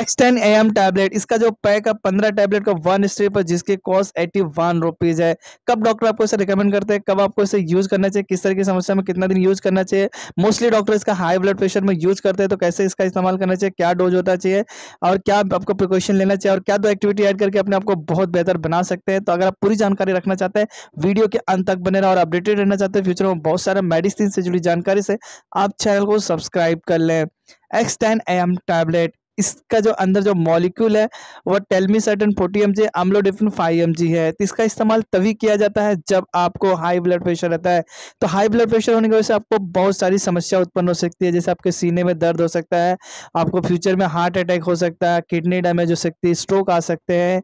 x ten M tablet इसका जो pack है पंद्रह टैबलेट का वन स्ट्रीप है जिसकी कॉस्ट एट्टी वन रुपीज है कब डॉक्टर आपको इसे रिकमेंड करते हैं कब आपको इसे यूज करना चाहिए किस तरह की समस्या में कितना दिन यूज करना चाहिए मोस्टली डॉक्टर इसका हाई ब्लड प्रेशर में यूज करते हैं तो कैसे इसका इस्तेमाल करना चाहिए क्या डोज होता चाहिए और क्या आपको प्रिकॉशन लेना चाहिए और क्या दो एक्टिविटी एड करके अपने आपको बहुत बेहतर बना सकते हैं तो अगर आप पूरी जानकारी रखना चाहते हैं वीडियो के अंत तक बने रहा और अपडेटेड रहना चाहते हैं फ्यूचर में बहुत सारे मेडिसिन से जुड़ी जानकारी से आप चैनल को सब्सक्राइब कर लें X ten A M tablet इसका जो अंदर जो मॉलिक्यूल है वह certain forty M G amlodipine five M G है तो इसका इस्तेमाल तभी किया जाता है जब आपको हाई ब्लड प्रेशर रहता है तो हाई ब्लड प्रेशर होने की वजह से आपको बहुत सारी समस्या उत्पन्न हो सकती है जैसे आपके सीने में दर्द हो सकता है आपको फ्यूचर में हार्ट अटैक हो सकता है किडनी डैमेज हो सकती है स्ट्रोक आ सकते हैं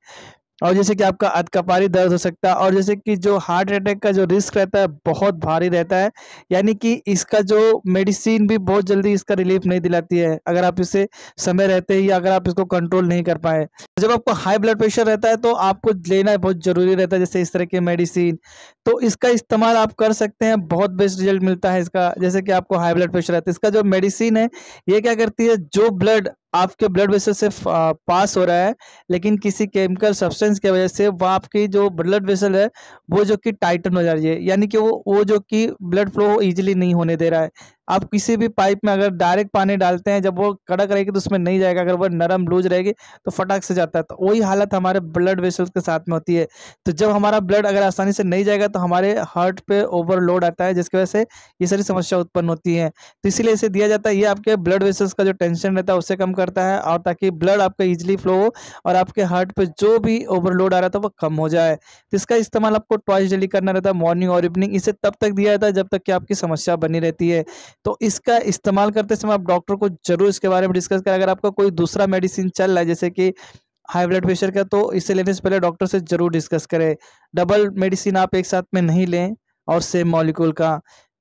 और जैसे कि आपका अधकपारी दर्द हो सकता है और जैसे कि जो हार्ट अटैक का जो रिस्क रहता है बहुत भारी रहता है यानी कि इसका जो मेडिसिन भी बहुत जल्दी इसका रिलीफ नहीं दिलाती है अगर आप इसे समय रहते ही अगर आप इसको कंट्रोल नहीं कर पाए जब आपको हाई ब्लड प्रेशर रहता है तो आपको लेना बहुत ज़रूरी रहता है जैसे इस तरह के मेडिसिन तो इसका इस्तेमाल आप कर सकते हैं बहुत बेस्ट रिजल्ट मिलता है इसका जैसे कि आपको हाई ब्लड प्रेशर रहता है इसका जो मेडिसिन है ये क्या करती है जो ब्लड आपके ब्लड वेसल से पास हो रहा है लेकिन किसी केमिकल सब्सटेंस की वजह से वह आपकी जो ब्लड वेसल है वो जो कि टाइटन हो जा रही है यानी कि वो वो जो कि ब्लड फ्लो इजीली नहीं होने दे रहा है आप किसी भी पाइप में अगर डायरेक्ट पानी डालते हैं जब वो कड़क रहेगी तो उसमें नहीं जाएगा अगर वो नरम लूज रहेगी तो फटाक से जाता है तो वही हालत हमारे ब्लड वेसल्स के साथ में होती है तो जब हमारा ब्लड अगर आसानी से नहीं जाएगा तो हमारे हार्ट पे ओवरलोड आता है जिसकी वजह से ये सारी समस्या उत्पन्न होती है तो इसीलिए इसे दिया जाता है ये आपके ब्लड वेसल्स का जो टेंशन रहता है उसे कम करता है और ताकि ब्लड आपका ईजिली फ्लो हो और आपके हार्ट पर जो भी ओवरलोड आ रहा था वो कम हो जाए तो इसका इस्तेमाल आपको ट्वाइस डेली करना रहता है मॉर्निंग और इवनिंग इसे तब तक दिया जाता है जब तक कि आपकी समस्या बनी रहती है तो इसका इस्तेमाल करते समय आप डॉक्टर को जरूर इसके बारे में डिस्कस करें अगर आपका कोई दूसरा मेडिसिन चल रहा है जैसे कि हाई ब्लड प्रेशर का तो इसे लेने से पहले डॉक्टर से ज़रूर डिस्कस करें डबल मेडिसिन आप एक साथ में नहीं लें और सेम मॉलिक्यूल का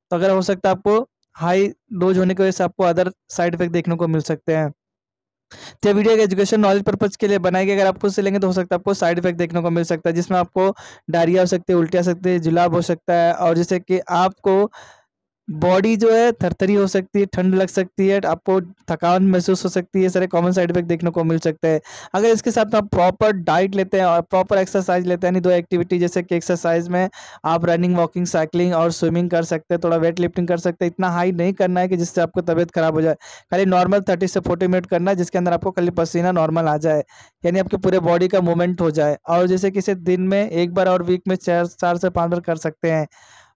तो अगर हो सकता है आपको हाई डोज होने की वजह से आपको अदर साइड इफेक्ट देखने को मिल सकते हैं तो वीडियो एजुकेशन नॉलेज पर्पज के लिए बनाई गई अगर आपको इसे लेंगे तो हो सकता है आपको साइड इफेक्ट देखने को मिल सकता है जिसमें आपको डायरिया हो सकती है उल्टी आ सकती है जुलाब हो सकता है और जैसे कि आपको बॉडी जो है थरथरी हो सकती है ठंड लग सकती है आपको थकान महसूस हो सकती है सारे कॉमन साइड इफेक्ट देखने को मिल सकते हैं अगर इसके साथ आप प्रॉपर डाइट लेते हैं और प्रॉपर एक्सरसाइज लेते हैं यानी दो एक्टिविटी जैसे कि एक्सरसाइज में आप रनिंग वॉकिंग साइकिलिंग और स्विमिंग कर सकते हैं थोड़ा वेट लिफ्टिंग कर सकते हैं इतना हाई नहीं करना है कि जिससे आपको तबियत खराब हो जाए खाली नॉर्मल थर्टी से फोर्टी मिनट करना है जिसके अंदर आपको खाली पसीना नॉर्मल आ जाए यानी आपके पूरे बॉडी का मूवमेंट हो जाए और जैसे किसी दिन में एक बार और वीक में चार चार से पाँच बार कर सकते हैं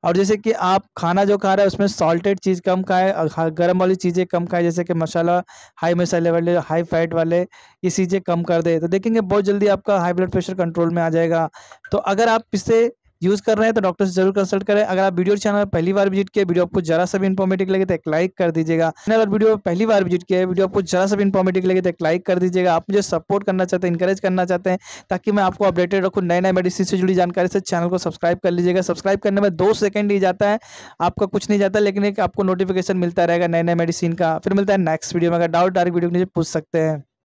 और जैसे कि आप खाना जो खा रहे हैं उसमें सॉल्टेड चीज़ कम खाए गर्म वाली चीज़ें कम खाएं जैसे कि मसाला हाई मसाले वाले हाई फैट वाले ये चीज़ें कम कर दे तो देखेंगे बहुत जल्दी आपका हाई ब्लड प्रेशर कंट्रोल में आ जाएगा तो अगर आप इससे यूज कर रहे हैं तो डॉक्टर से जरूर कंसल्ट करें अगर आप वीडियो चैनल पहली बार विजिट किया वीडियो आपको जरा सा भी इन्फॉर्मेटिव लगे तो एक लाइक कर दीजिएगा अगर वीडियो पहली बार विजिट किया वीडियो आपको जरा सा भी इन्फॉर्मेटिव लगे तो एक लाइक कर दीजिएगा आप मुझे सपोर्ट करना चाहते हैं इंकरेज करना चाहते हैं ताकि मैं आपको अपडेटेड रखूँ नए नए मेडिसिन से जुड़ी जानकारी से चैनल को सब्सक्राइब कर लीजिएगा सब्सक्राइब करने में दो सेकेंड ही जाता है आपका कुछ नहीं जाता लेकिन एक आपको नोटिफिकेशन मिलता रहेगा नए नए मेडिसिन का फिर मिलता है नेक्स्ट वीडियो में अगर डाउट डायरेक्ट वीडियो के नीचे पूछ सकते हैं